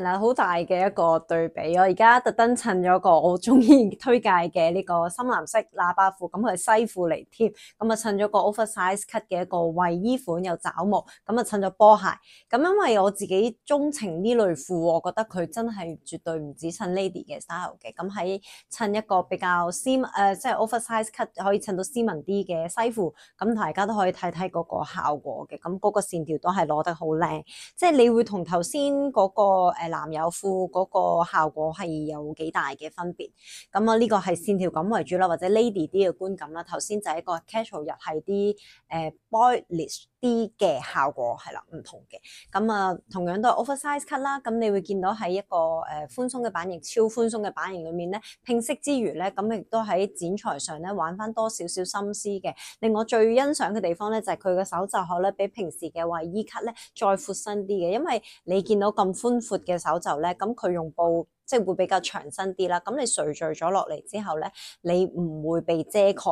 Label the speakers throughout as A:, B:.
A: 啦，好大嘅一個對比我而家特登襯咗個我中意 推介嘅呢個深藍色喇叭褲，咁佢西褲嚟添。咁啊襯咗個 oversize cut 嘅一個卫衣款，有找毛。咁啊襯咗波鞋。咁因為我自己鍾情呢類褲，我覺得佢真係絕對唔止襯 lady 嘅 style 嘅。咁喺襯一個比較斯誒，即系 oversize cut 可以襯到斯文啲嘅西褲。咁大家都可以睇睇嗰個效果嘅。咁嗰個線條都係攞得好靚。即係你會同頭先嗰個男友褲嗰個效果係有幾大嘅分別，咁啊呢個係線條感為主啦，或者 lady 啲嘅觀感啦。頭先就係一個 casual 日係啲誒 boyish 啲嘅效果係啦，唔同嘅。咁啊同樣都係 oversize cut 啦，咁你會見到喺一個誒寬鬆嘅版型、超寬鬆嘅版型裏面咧，拼色之餘咧，咁亦都喺剪裁上咧玩翻多少少心思嘅。令我最欣賞嘅地方咧，就係佢嘅手袖口咧，比平時嘅衞衣 cut 咧再闊身啲嘅，因為你見到咁寬闊嘅。手袖咧，咁佢用布，即系会比较长身啲啦。咁你垂坠咗落嚟之后咧，你唔会被遮盖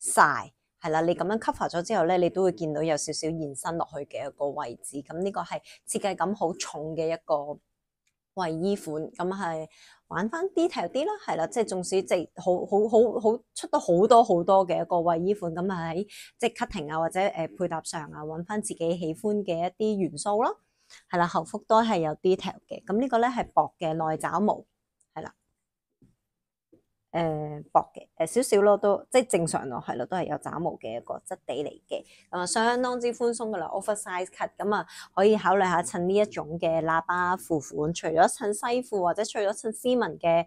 A: 晒，系啦。你咁样 cover 咗之后咧，你都会见到有少少延伸落去嘅一个位置。咁呢个系设计感好重嘅一个卫衣款。咁系玩翻 detail 啲啦，系啦，即系纵使即好好好好出到好多好多嘅一个卫衣款，咁啊喺即系 cutting 啊或者诶配搭上啊，揾翻自己喜欢嘅一啲元素咯。系啦，后腹都系有 detail 嘅，咁呢个咧系薄嘅内爪毛，系啦，诶薄嘅，诶少少咯都即系正常咯，系咯，都系有爪毛嘅一个质地嚟嘅，咁啊相当之宽松噶啦，oversize cut，咁啊可以考虑下衬呢一种嘅喇叭裤款，除咗衬西裤或者除咗衬斯文嘅。